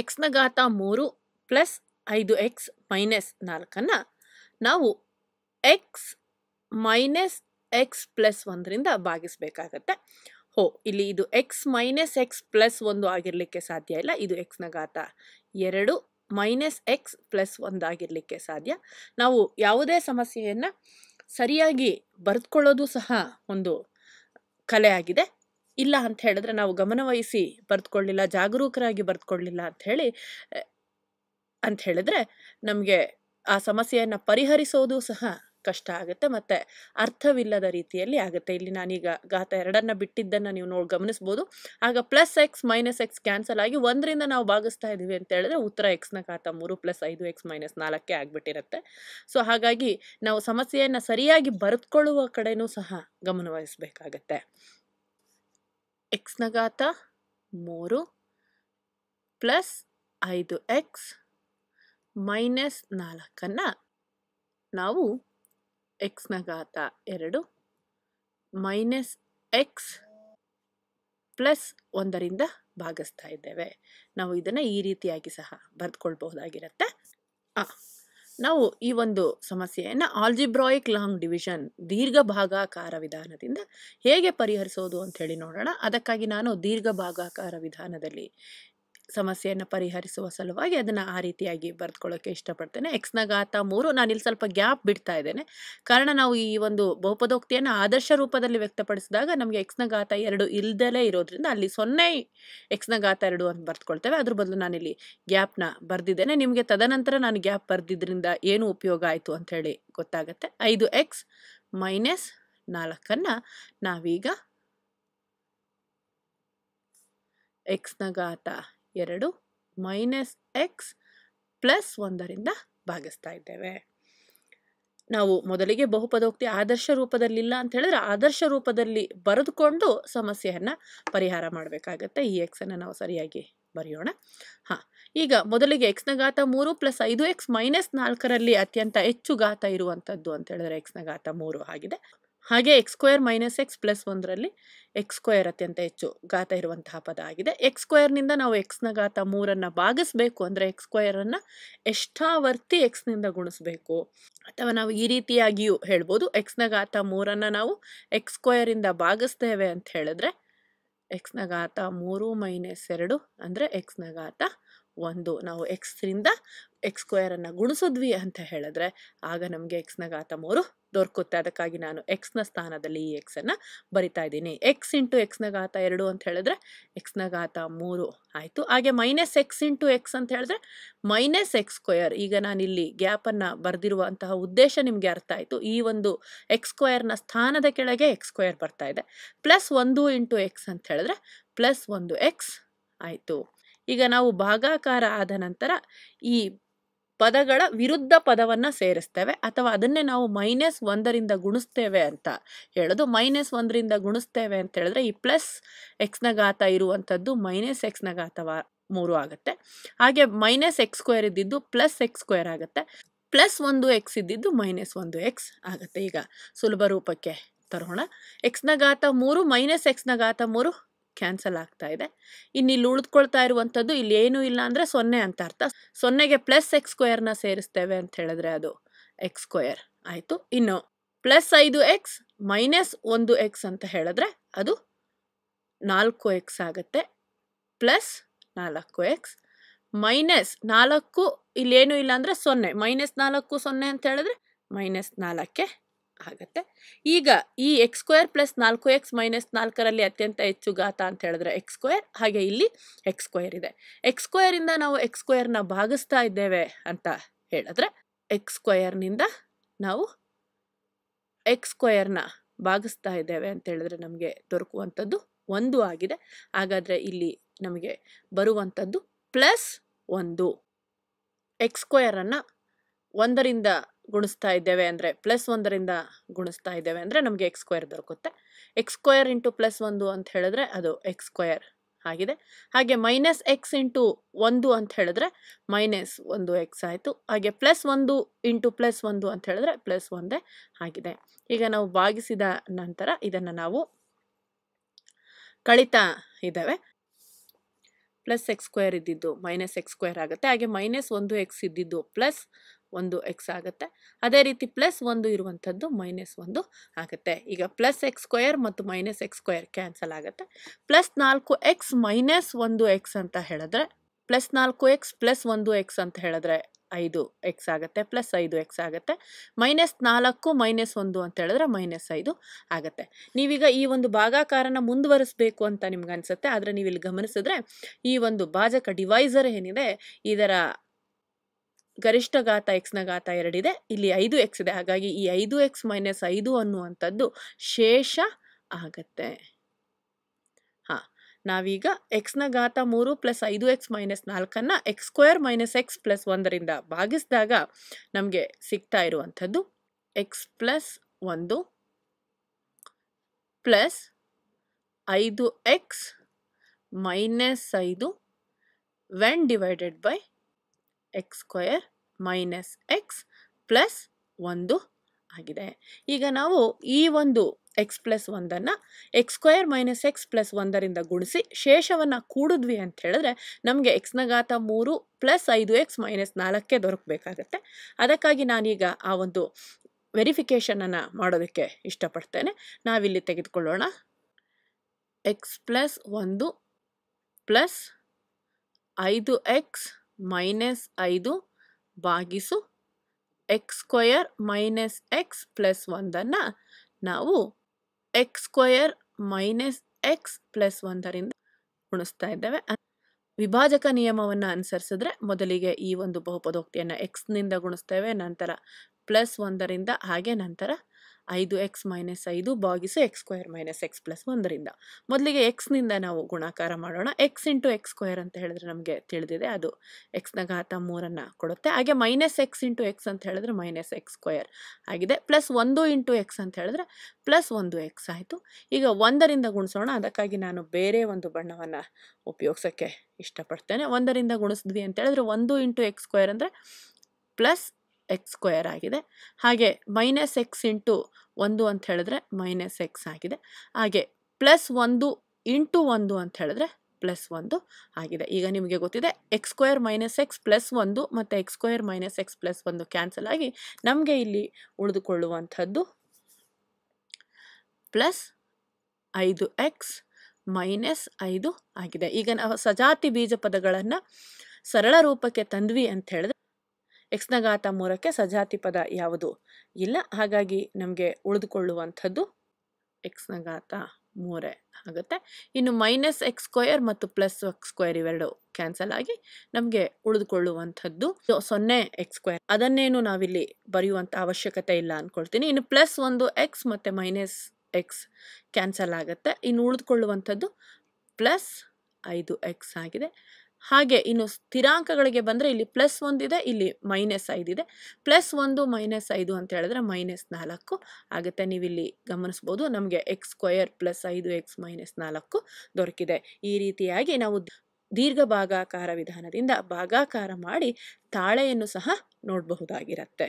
ಎಕ್ಸ್ನ ಘಾತ ಮೂರು ಪ್ಲಸ್ ಐದು ಎಕ್ಸ್ ಮೈನಸ್ ನಾಲ್ಕನ್ನು ನಾವು ಎಕ್ಸ್ ಮೈನಸ್ ಎಕ್ಸ್ ಪ್ಲಸ್ ಒಂದರಿಂದ ಭಾಗಿಸಬೇಕಾಗತ್ತೆ ಹೋ ಇಲ್ಲಿ ಇದು ಎಕ್ಸ್ ಮೈನಸ್ ಎಕ್ಸ್ ಪ್ಲಸ್ ಒಂದು ಆಗಿರಲಿಕ್ಕೆ ಸಾಧ್ಯ ಇಲ್ಲ ಇದು ಎಕ್ಸ್ನ ಘಾತ ಎರಡು ಮೈನಸ್ ಎಕ್ಸ್ ಪ್ಲಸ್ ಒಂದು ಆಗಿರಲಿಕ್ಕೆ ಸಾಧ್ಯ ನಾವು ಯಾವುದೇ ಸಮಸ್ಯೆಯನ್ನು ಸರಿಯಾಗಿ ಬರೆದುಕೊಳ್ಳೋದು ಸಹ ಒಂದು ಕಲೆ ಆಗಿದೆ ಇಲ್ಲ ಅಂತ ಹೇಳಿದ್ರೆ ನಾವು ಗಮನವಹಿಸಿ ಬರೆದುಕೊಳ್ಳಿಲ್ಲ ಜಾಗರೂಕರಾಗಿ ಬರೆದುಕೊಳ್ಳಿಲ್ಲ ಅಂತ ಹೇಳಿ ಅಂತ ಹೇಳಿದ್ರೆ ನಮಗೆ ಆ ಸಮಸ್ಯೆಯನ್ನು ಪರಿಹರಿಸೋದು ಸಹ ಕಷ್ಟ ಆಗುತ್ತೆ ಮತ್ತು ಅರ್ಥವಿಲ್ಲದ ರೀತಿಯಲ್ಲಿ ಆಗುತ್ತೆ ಇಲ್ಲಿ ನಾನೀಗ ಗಾತ ಎರಡನ್ನು ಬಿಟ್ಟಿದ್ದನ್ನು ನೀವು ನೋಡಿ ಗಮನಿಸ್ಬೋದು ಆಗ plus x minus x cancel ಆಗಿ ಒಂದರಿಂದ ನಾವು ಭಾಗಿಸ್ತಾ ಇದ್ದೀವಿ ಅಂತ ಹೇಳಿದ್ರೆ ಉತ್ತರ ಎಕ್ಸ್ನ ಘಾತ ಮೂರು ಪ್ಲಸ್ ಐದು ಎಕ್ಸ್ ಮೈನಸ್ ನಾಲ್ಕೇ ಆಗಿಬಿಟ್ಟಿರುತ್ತೆ ಸೊ ಹಾಗಾಗಿ ನಾವು ಸಮಸ್ಯೆಯನ್ನು ಸರಿಯಾಗಿ ಬರೆದುಕೊಳ್ಳುವ ಕಡೆಯೂ ಸಹ ಗಮನವಹಿಸಬೇಕಾಗತ್ತೆ ಎಕ್ಸ್ನ ಘಾತ ಮೂರು ಪ್ಲಸ್ ಐದು ಎಕ್ಸ್ ಮೈನಸ್ ನಾಲ್ಕನ್ನು ನಾವು ಎಕ್ಸ್ನ ಘಾತ ಎರಡು ಮೈನಸ್ ಎಕ್ಸ್ ಪ್ಲಸ್ ಒಂದರಿಂದ ಭಾಗಿಸ್ತಾ ಇದ್ದೇವೆ ನಾವು ಇದನ್ನು ಈ ರೀತಿಯಾಗಿ ಸಹ ಬರೆದುಕೊಳ್ಬಹುದಾಗಿರುತ್ತೆ ಆ ನಾವು ಈ ಒಂದು ಸಮಸ್ಯೆಯನ್ನು ಆಲ್ಜಿಬ್ರಾಯಿಕ್ ಲಾಂಗ್ ಡಿವಿಷನ್ ದೀರ್ಘ ಭಾಗಾಕಾರ ವಿಧಾನದಿಂದ ಹೇಗೆ ಪರಿಹರಿಸೋದು ಅಂತ ಹೇಳಿ ನೋಡೋಣ ಅದಕ್ಕಾಗಿ ನಾನು ದೀರ್ಘ ಭಾಗಾಕಾರ ವಿಧಾನದಲ್ಲಿ ಸಮಸ್ಯೆಯನ್ನು ಪರಿಹರಿಸುವ ಸಲುವಾಗಿ ಅದನ್ನು ಆ ರೀತಿಯಾಗಿ ಬರೆದುಕೊಳ್ಳೋಕ್ಕೆ ಇಷ್ಟಪಡ್ತೇನೆ ಎಕ್ಸ್ನ ಘಾತ ಮೂರು ನಾನಿಲ್ಲಿ ಸ್ವಲ್ಪ ಗ್ಯಾಪ್ ಬಿಡ್ತಾ ಇದ್ದೇನೆ ಕಾರಣ ನಾವು ಈ ಒಂದು ಬಹುಪದೋಕ್ತಿಯನ್ನು ಆದರ್ಶ ರೂಪದಲ್ಲಿ ವ್ಯಕ್ತಪಡಿಸಿದಾಗ ನಮಗೆ ಎಕ್ಸ್ನ ಘಾತ ಎರಡು ಇಲ್ದಲೇ ಇರೋದ್ರಿಂದ ಅಲ್ಲಿ ಸೊನ್ನೆ ಎಕ್ಸ್ನ ಘಾತ ಎರಡು ಅಂತ ಬರೆದ್ಕೊಳ್ತೇವೆ ಅದ್ರ ಬದಲು ನಾನಿಲ್ಲಿ ಗ್ಯಾಪ್ನ ಬರೆದಿದ್ದೇನೆ ನಿಮಗೆ ತದನಂತರ ನಾನು ಗ್ಯಾಪ್ ಬರೆದಿದ್ದರಿಂದ ಏನು ಉಪಯೋಗ ಆಯಿತು ಅಂತ ಹೇಳಿ ಗೊತ್ತಾಗುತ್ತೆ ಐದು ಎಕ್ಸ್ ಮೈನಸ್ ನಾಲ್ಕನ್ನು ನಾವೀಗ ಎಕ್ಸ್ನ ಘಾತ ಎರಡು ಮೈನಸ್ ಎಕ್ಸ್ ಪ್ಲಸ್ ಒಂದರಿಂದ ಭಾಗಿಸ್ತಾ ಇದ್ದೇವೆ ನಾವು ಮೊದಲಿಗೆ ಬಹುಪದೋಕ್ತಿ ಆದರ್ಶ ರೂಪದಲ್ಲಿಲ್ಲ ಅಂತ ಹೇಳಿದ್ರೆ ಆದರ್ಶ ರೂಪದಲ್ಲಿ ಬರೆದುಕೊಂಡು ಸಮಸ್ಯೆಯನ್ನು ಪರಿಹಾರ ಮಾಡಬೇಕಾಗತ್ತೆ ಈ ಎಕ್ಸನ್ನು ನಾವು ಸರಿಯಾಗಿ ಬರೆಯೋಣ ಹಾಂ ಈಗ ಮೊದಲಿಗೆ ನ ಘಾತ ಮೂರು ಪ್ಲಸ್ ಐದು ಎಕ್ಸ್ ಮೈನಸ್ ನಾಲ್ಕರಲ್ಲಿ ಅತ್ಯಂತ ಹೆಚ್ಚು ಘಾತ ಇರುವಂಥದ್ದು ಅಂತ ಹೇಳಿದ್ರೆ ಎಕ್ಸ್ನ ಘಾತ ಮೂರು ಆಗಿದೆ ಹಾಗೆ x square minus x plus ಒಂದರಲ್ಲಿ ಎಕ್ಸ್ ಸ್ಕ್ವೇರ್ ಅತ್ಯಂತ ಹೆಚ್ಚು ಗಾತ ಇರುವಂತಹ ಪದ ಆಗಿದೆ ಎಕ್ಸ್ ಸ್ಕ್ವೇರ್ನಿಂದ ನಾವು ಎಕ್ಸ್ನ ಘಾತ ಮೂರನ್ನು ಭಾಗಿಸ್ಬೇಕು ಅಂದರೆ ಎಕ್ಸ್ ಸ್ಕ್ವೇರನ್ನು ಎಷ್ಟಾವರ್ತಿ ಎಕ್ಸ್ನಿಂದ ಗುಣಿಸ್ಬೇಕು ಅಥವಾ ನಾವು ಈ ರೀತಿಯಾಗಿಯೂ ಹೇಳ್ಬೋದು ಎಕ್ಸ್ನ ಘಾತ ಮೂರನ್ನು ನಾವು ಎಕ್ಸ್ ಸ್ಕ್ವೇರಿಂದ ಭಾಗಿಸ್ತೇವೆ ಅಂತ ಹೇಳಿದ್ರೆ ಎಕ್ಸ್ನ ಘಾತ ಮೂರು ಮೈನಸ್ ಎರಡು ಅಂದರೆ ಎಕ್ಸ್ನ ಘಾತ ಒಂದು ನಾವು ಎಕ್ಸ್ರಿಂದ ಎಕ್ಸ್ ಸ್ಕ್ವೇರನ್ನು ಗುಣಿಸಿದ್ವಿ ಅಂತ ಹೇಳಿದ್ರೆ ಆಗ ನಮಗೆ ಎಕ್ಸ್ನ ಘಾತ ಮೂರು ದೊರಕುತ್ತೆ ಅದಕ್ಕಾಗಿ ನಾನು ಎಕ್ಸ್ನ ಸ್ಥಾನದಲ್ಲಿ ಈ ಎಕ್ಸನ್ನು ಬರಿತಾ ಇದ್ದೀನಿ ಎಕ್ಸ್ ಇಂಟು ಎಕ್ಸ್ನ ಘಾತ ಎರಡು ಅಂತ ಹೇಳಿದ್ರೆ ಎಕ್ಸ್ನ ಘಾತ ಮೂರು ಆಯಿತು ಹಾಗೆ ಮೈನಸ್ ಎಕ್ಸ್ ಇಂಟು ಎಕ್ಸ್ ಅಂತ ಹೇಳಿದ್ರೆ ಮೈನಸ್ ಎಕ್ಸ್ ಸ್ಕ್ವಯರ್ ಈಗ ನಾನಿಲ್ಲಿ ಗ್ಯಾಪನ್ನು ಬರೆದಿರುವಂತಹ ಉದ್ದೇಶ ನಿಮಗೆ ಅರ್ಥ ಆಯಿತು ಈ ಒಂದು ಎಕ್ಸ್ ಸ್ಕ್ವಯರ್ನ ಸ್ಥಾನದ ಕೆಳಗೆ ಎಕ್ಸ್ ಸ್ಕ್ವಯರ್ ಬರ್ತಾ ಇದೆ ಪ್ಲಸ್ ಒಂದು ಇಂಟು ಎಕ್ಸ್ ಅಂತ ಹೇಳಿದ್ರೆ ಪ್ಲಸ್ ಒಂದು ಎಕ್ಸ್ ಆಯಿತು ಈಗ ನಾವು ಭಾಗಾಕಾರ ಆದ ನಂತರ ಈ ಪದಗಳ ವಿರುದ್ಧ ಪದವನ್ನು ಸೇರಿಸ್ತೇವೆ ಅಥವಾ ಅದನ್ನೇ ನಾವು ಮೈನಸ್ ಒಂದರಿಂದ ಗುಣಿಸ್ತೇವೆ ಅಂತ ಹೇಳೋದು ಮೈನಸ್ ಒಂದರಿಂದ ಗುಣಿಸ್ತೇವೆ ಅಂತ ಹೇಳಿದ್ರೆ ಈ ಪ್ಲಸ್ ಎಕ್ಸ್ನ ಘಾತ ಇರುವಂಥದ್ದು ಮೈನಸ್ ಎಕ್ಸ್ನ ಘಾತವ ಮೂರು ಆಗುತ್ತೆ ಹಾಗೆ ಮೈನಸ್ ಎಕ್ಸ್ ಸ್ಕ್ವೇರ್ ಇದ್ದಿದ್ದು ಪ್ಲಸ್ ಎಕ್ಸ್ ಸ್ಕ್ವೇರ್ ಆಗುತ್ತೆ ಪ್ಲಸ್ ಒಂದು ಎಕ್ಸ್ ಇದ್ದಿದ್ದು ಮೈನಸ್ ಒಂದು ಎಕ್ಸ್ ಆಗುತ್ತೆ ಈಗ ಸುಲಭ ರೂಪಕ್ಕೆ ತರೋಣ ಎಕ್ಸ್ನ ಘಾತ ಮೂರು ಮೈನಸ್ ಎಕ್ಸ್ನ ಘಾತ ಮೂರು ಕ್ಯಾನ್ಸಲ್ ಆಗ್ತಾ ಇದೆ ಇನ್ನು ಇಲ್ಲಿ ಉಳಿದುಕೊಳ್ತಾ ಇರುವಂಥದ್ದು ಇಲ್ಲಿ ಏನೂ ಇಲ್ಲ ಅಂದರೆ ಸೊನ್ನೆ ಅಂತ ಅರ್ಥ ಸೊನ್ನೆಗೆ ಪ್ಲಸ್ ಎಕ್ಸ್ ಸ್ಕ್ವೇರ್ನ ಸೇರಿಸ್ತೇವೆ ಅಂತ ಹೇಳಿದ್ರೆ ಅದು ಎಕ್ಸ್ ಸ್ಕ್ವೇರ್ ಆಯಿತು ಇನ್ನು ಪ್ಲಸ್ ಐದು ಎಕ್ಸ್ ಮೈನಸ್ ಒಂದು ಎಕ್ಸ್ ಅಂತ ಹೇಳಿದ್ರೆ ಅದು ನಾಲ್ಕು ಎಕ್ಸ್ ಆಗುತ್ತೆ ಪ್ಲಸ್ ನಾಲ್ಕು ಎಕ್ಸ್ ಮೈನಸ್ ನಾಲ್ಕು ಇಲ್ಲೇನೂ ಇಲ್ಲ ಅಂದರೆ ಸೊನ್ನೆ ಮೈನಸ್ ನಾಲ್ಕು ಸೊನ್ನೆ ಅಂತ ಹೇಳಿದ್ರೆ ಮೈನಸ್ ನಾಲ್ಕೆ ಆಗತ್ತೆ ಈಗ ಈ ಎಕ್ಸ್ ಸ್ಕ್ವೇರ್ ಪ್ಲಸ್ ನಾಲ್ಕು ಎಕ್ಸ್ ಮೈನಸ್ ನಾಲ್ಕರಲ್ಲಿ ಅತ್ಯಂತ ಹೆಚ್ಚು ಘಾತ ಅಂತ ಹೇಳಿದ್ರೆ ಎಕ್ಸ್ ಸ್ಕ್ವೇರ್ ಹಾಗೆ ಇಲ್ಲಿ ಎಕ್ಸ್ ಸ್ಕ್ವೇರ್ ಇದೆ ಎಕ್ಸ್ ಸ್ಕ್ವೇರಿಂದ ನಾವು ಎಕ್ಸ್ ಸ್ಕ್ವೇರ್ನ ಭಾಗಿಸ್ತಾ ಇದ್ದೇವೆ ಅಂತ ಹೇಳಿದ್ರೆ ಎಕ್ಸ್ ಸ್ಕ್ವೇರ್ನಿಂದ ನಾವು ಎಕ್ಸ್ ಸ್ಕ್ವೇರ್ನ ಭಾಗಿಸ್ತಾ ಇದ್ದೇವೆ ಅಂತ ಹೇಳಿದ್ರೆ ನಮಗೆ ದೊರಕುವಂಥದ್ದು ಒಂದು ಆಗಿದೆ ಹಾಗಾದರೆ ಇಲ್ಲಿ ನಮಗೆ ಬರುವಂಥದ್ದು ಪ್ಲಸ್ ಒಂದು ಎಕ್ಸ್ ಸ್ಕ್ವೇರನ್ನು ಒಂದರಿಂದ ಗುಣಿಸ್ತಾ ಇದ್ದೇವೆ ಅಂದರೆ ಪ್ಲಸ್ ಒಂದರಿಂದ ಗುಣಿಸ್ತಾ ಇದ್ದೇವೆ ಅಂದರೆ ನಮಗೆ ಎಕ್ಸ್ ಸ್ಕ್ವೇರ್ ದೊರಕುತ್ತೆ ಎಕ್ಸ್ ಸ್ಕ್ವೇರ್ ಇಂಟು ಪ್ಲಸ್ ಒಂದು ಅಂತ ಹೇಳಿದ್ರೆ ಅದು ಎಕ್ಸ್ ಸ್ಕ್ವೇರ್ ಆಗಿದೆ ಹಾಗೆ ಮೈನಸ್ ಎಕ್ಸ್ ಇಂಟು ಒಂದು ಅಂತ ಹೇಳಿದ್ರೆ ಮೈನಸ್ ಒಂದು ಎಕ್ಸ್ ಆಯಿತು ಹಾಗೆ ಪ್ಲಸ್ ಒಂದು ಇಂಟು ಪ್ಲಸ್ ಒಂದು ಅಂತ ಹೇಳಿದ್ರೆ ಪ್ಲಸ್ ಒಂದೇ ಆಗಿದೆ ಈಗ ನಾವು ಭಾಗಿಸಿದ ನಂತರ ಇದನ್ನು ನಾವು ಕಳೀತಾ ಇದ್ದೇವೆ ಪ್ಲಸ್ ಎಕ್ಸ್ ಸ್ಕ್ವೇರ್ ಇದ್ದಿದ್ದು ಮೈನಸ್ ಎಕ್ಸ್ ಸ್ಕ್ವೇರ್ ಆಗುತ್ತೆ ಹಾಗೆ ಮೈನಸ್ ಒಂದು ಎಕ್ಸ್ ಇದ್ದಿದ್ದು ಪ್ಲಸ್ ಒಂದು ಎಕ್ಸ್ ಆಗುತ್ತೆ ಅದೇ ರೀತಿ ಪ್ಲಸ್ ಒಂದು ಇರುವಂಥದ್ದು ಮೈನಸ್ ಒಂದು ಆಗುತ್ತೆ ಈಗ ಪ್ಲಸ್ ಎಕ್ಸ್ ಸ್ಕ್ವೇರ್ ಮತ್ತು ಮೈನಸ್ ಎಕ್ಸ್ ಸ್ಕ್ವಯರ್ ಕ್ಯಾನ್ಸಲ್ ಆಗುತ್ತೆ ಪ್ಲಸ್ ನಾಲ್ಕು ಎಕ್ಸ್ ಮೈನಸ್ ಒಂದು ಎಕ್ಸ್ ಅಂತ ಹೇಳಿದ್ರೆ ಪ್ಲಸ್ ನಾಲ್ಕು ಎಕ್ಸ್ ಪ್ಲಸ್ ಒಂದು ಎಕ್ಸ್ ಅಂತ ಹೇಳಿದ್ರೆ ಐದು ಎಕ್ಸ್ ಆಗುತ್ತೆ ಪ್ಲಸ್ ಐದು ಎಕ್ಸ್ ಆಗುತ್ತೆ ಮೈನಸ್ ನಾಲ್ಕು ಮೈನಸ್ ಒಂದು ಅಂತ ಹೇಳಿದ್ರೆ ಮೈನಸ್ ಐದು ಆಗುತ್ತೆ ನೀವೀಗ ಈ ಒಂದು ಭಾಗಾಕಾರನ ಮುಂದುವರಿಸಬೇಕು ಅಂತ ನಿಮ್ಗೆ ಅನಿಸುತ್ತೆ ಆದರೆ ನೀವು ಇಲ್ಲಿ ಗಮನಿಸಿದ್ರೆ ಈ ಒಂದು ಭಾಜಕ ಡಿವೈಸರ್ ಏನಿದೆ ಇದರ ಗರಿಷ್ಠ ಘಾತ ಎಕ್ಸ್ನ ಘಾತ ಎರಡಿದೆ ಇಲ್ಲಿ ಐದು ಎಕ್ಸ್ ಇದೆ ಹಾಗಾಗಿ ಈ ಐದು ಎಕ್ಸ್ ಮೈನಸ್ ಐದು ಅನ್ನುವಂಥದ್ದು ಶೇಷ ಆಗತ್ತೆ ಹಾಂ ನಾವೀಗ ಎಕ್ಸ್ನ ಘಾತ ಮೂರು ಪ್ಲಸ್ ಐದು ಎಕ್ಸ್ ಮೈನಸ್ ನಾಲ್ಕನ್ನು x square minus x plus ಒಂದರಿಂದ ಭಾಗಿಸಿದಾಗ ನಮಗೆ ಸಿಗ್ತಾ ಇರುವಂಥದ್ದು ಎಕ್ಸ್ ಪ್ಲಸ್ ಒಂದು ಪ್ಲಸ್ ಐದು ಎಕ್ಸ್ ಮೈನಸ್ ಐದು when divided by x square minus x plus ಒಂದು ಆಗಿದೆ ಈಗ ನಾವು ಈ ಒಂದು ಎಕ್ಸ್ ಪ್ಲಸ್ ಒಂದನ್ನು x square minus x plus ಒಂದರಿಂದ ಗುಣಿಸಿ ಶೇಷವನ್ನು ಕೂಡಿದ್ವಿ ಅಂತ ಹೇಳಿದ್ರೆ ನಮಗೆ ಎಕ್ಸ್ನ ಘಾತ ಮೂರು ಪ್ಲಸ್ ಐದು ಎಕ್ಸ್ ಮೈನಸ್ ನಾಲ್ಕೇ ದೊರಕಬೇಕಾಗತ್ತೆ ಅದಕ್ಕಾಗಿ ನಾನೀಗ ಆ ಒಂದು ವೆರಿಫಿಕೇಷನನ್ನು ಮಾಡೋದಕ್ಕೆ ಇಷ್ಟಪಡ್ತೇನೆ ನಾವಿಲ್ಲಿ ತೆಗೆದುಕೊಳ್ಳೋಣ ಎಕ್ಸ್ ಪ್ಲಸ್ ಒಂದು ಪ್ಲಸ್ ಐದು ಎಕ್ಸ್ ಮೈನಸ್ ಐದು ಬಾಗಿಸು x square minus x plus ಒಂದನ್ನು ನಾವು x square minus x plus ಒಂದರಿಂದ ಗುಣಿಸ್ತಾ ಇದ್ದೇವೆ ವಿಭಾಜಕ ನಿಯಮವನ್ನು ಅನುಸರಿಸಿದ್ರೆ ಮೊದಲಿಗೆ ಈ ಒಂದು ಬಹುಪದೋಕ್ತಿಯನ್ನು ಎಕ್ಸ್ನಿಂದ ಗುಣಿಸ್ತೇವೆ ನಂತರ ಪ್ಲಸ್ ಒಂದರಿಂದ ಹಾಗೆ ನಂತರ ಐದು ಎಕ್ಸ್ ಮೈನಸ್ ಐದು ಬಾಗಿಸು x square minus x plus ಒಂದರಿಂದ ಮೊದಲಿಗೆ ಎಕ್ಸ್ನಿಂದ ನಾವು ಗುಣಾಕಾರ ಮಾಡೋಣ ಎಕ್ಸ್ ಇಂಟು ಎಕ್ಸ್ ಸ್ಕ್ವೇರ್ ಅಂತ ಹೇಳಿದ್ರೆ ನಮಗೆ ತಿಳಿದಿದೆ ಅದು ಎಕ್ಸ್ನ ಘಾತ ಮೂರನ್ನು ಕೊಡುತ್ತೆ ಹಾಗೆ ಮೈನಸ್ ಎಕ್ಸ್ ಇಂಟು ಎಕ್ಸ್ ಅಂತ ಹೇಳಿದ್ರೆ ಮೈನಸ್ ಎಕ್ಸ್ ಸ್ಕ್ವೇರ್ ಆಗಿದೆ ಪ್ಲಸ್ ಒಂದು ಇಂಟು ಎಕ್ಸ್ ಅಂತ ಹೇಳಿದ್ರೆ ಪ್ಲಸ್ ಒಂದು ಎಕ್ಸ್ ಆಯಿತು ಈಗ ಒಂದರಿಂದ ಗುಣಿಸೋಣ ಅದಕ್ಕಾಗಿ ನಾನು ಬೇರೆ ಒಂದು ಬಣ್ಣವನ್ನು ಉಪಯೋಗಿಸೋಕ್ಕೆ ಇಷ್ಟಪಡ್ತೇನೆ ಒಂದರಿಂದ ಗುಣಿಸಿದ್ವಿ ಅಂತ ಹೇಳಿದ್ರೆ ಒಂದು ಇಂಟು ಎಕ್ಸ್ ಸ್ಕ್ವೇರ್ ಅಂದರೆ ಪ್ಲಸ್ ಎಕ್ಸ್ ಸ್ಕ್ವೇರ್ ಆಗಿದೆ ಹಾಗೆ ಮೈನಸ್ ಎಕ್ಸ್ ಇಂಟು ಒಂದು ಅಂತ ಹೇಳಿದ್ರೆ ಮೈನಸ್ ಎಕ್ಸ್ ಆಗಿದೆ ಹಾಗೆ ಪ್ಲಸ್ ಒಂದು ಇಂಟು ಒಂದು ಅಂತ ಹೇಳಿದ್ರೆ ಪ್ಲಸ್ ಒಂದು ಆಗಿದೆ ಈಗ ನಿಮಗೆ ಗೊತ್ತಿದೆ x square minus x plus ಒಂದು ಮತ್ತು x square minus x plus ಒಂದು ಕ್ಯಾನ್ಸಲ್ ಆಗಿ ನಮಗೆ ಇಲ್ಲಿ ಉಳಿದುಕೊಳ್ಳುವಂಥದ್ದು ಪ್ಲಸ್ ಐದು ಎಕ್ಸ್ ಮೈನಸ್ ಐದು ಆಗಿದೆ ಈಗ ನಾವು ಸಜಾತಿ ಬೀಜ ಪದಗಳನ್ನು ಸರಳ ರೂಪಕ್ಕೆ ತಂದ್ವಿ ಅಂತ ಹೇಳಿದ್ರೆ ಎಕ್ಸ್ನಗಾತ ಮೂರಕ್ಕೆ ಸಜಾತಿ ಪದ ಯಾವುದು ಇಲ್ಲ ಹಾಗಾಗಿ ನಮಗೆ ಉಳಿದುಕೊಳ್ಳುವಂಥದ್ದು ಎಕ್ಸ್ನಗಾತ ಮೂರೇ ಆಗುತ್ತೆ ಇನ್ನು ಮೈನಸ್ ಎಕ್ಸ್ ಸ್ಕ್ವಯರ್ ಮತ್ತು ಪ್ಲಸ್ ಎಕ್ಸ್ ಸ್ಕ್ವಯರ್ ಇವೆರಡು ಕ್ಯಾನ್ಸಲ್ ಆಗಿ ನಮಗೆ ಉಳಿದುಕೊಳ್ಳುವಂಥದ್ದು ಸೊನ್ನೆ ಎಕ್ಸ್ ಸ್ಕ್ವಯರ್ ಅದನ್ನೇನು ನಾವಿಲ್ಲಿ ಬರೆಯುವಂಥ ಅವಶ್ಯಕತೆ ಇಲ್ಲ ಅಂದ್ಕೊಳ್ತೀನಿ ಇನ್ನು ಪ್ಲಸ್ ಒಂದು ಎಕ್ಸ್ ಮತ್ತು ಮೈನಸ್ ಎಕ್ಸ್ ಕ್ಯಾನ್ಸಲ್ ಆಗುತ್ತೆ ಇನ್ನು ಉಳಿದುಕೊಳ್ಳುವಂಥದ್ದು ಪ್ಲಸ್ ಐದು ಎಕ್ಸ್ ಆಗಿದೆ ಹಾಗೆ ಇನ್ನು ಸ್ಥಿರಾಂಕಗಳಿಗೆ ಬಂದರೆ ಇಲ್ಲಿ ಪ್ಲಸ್ ಒಂದಿದೆ ಇಲ್ಲಿ ಮೈನಸ್ ಐದು ಇದೆ ಪ್ಲಸ್ ಒಂದು ಮೈನಸ್ ಐದು ಅಂತ ಹೇಳಿದ್ರೆ ಮೈನಸ್ ನಾಲ್ಕು ಆಗುತ್ತೆ ನೀವು ಇಲ್ಲಿ ಗಮನಿಸ್ಬೋದು ನಮಗೆ ಎಕ್ಸ್ ಸ್ಕ್ವಯರ್ ಪ್ಲಸ್ ಐದು ಎಕ್ಸ್ ಮೈನಸ್ ನಾಲ್ಕು ದೊರಕಿದೆ ಈ ರೀತಿಯಾಗಿ ನಾವು ದೀರ್ಘ ಭಾಗಾಕಾರ ವಿಧಾನದಿಂದ ಭಾಗಾಕಾರ ಮಾಡಿ ತಾಳೆಯನ್ನು ಸಹ ನೋಡಬಹುದಾಗಿರತ್ತೆ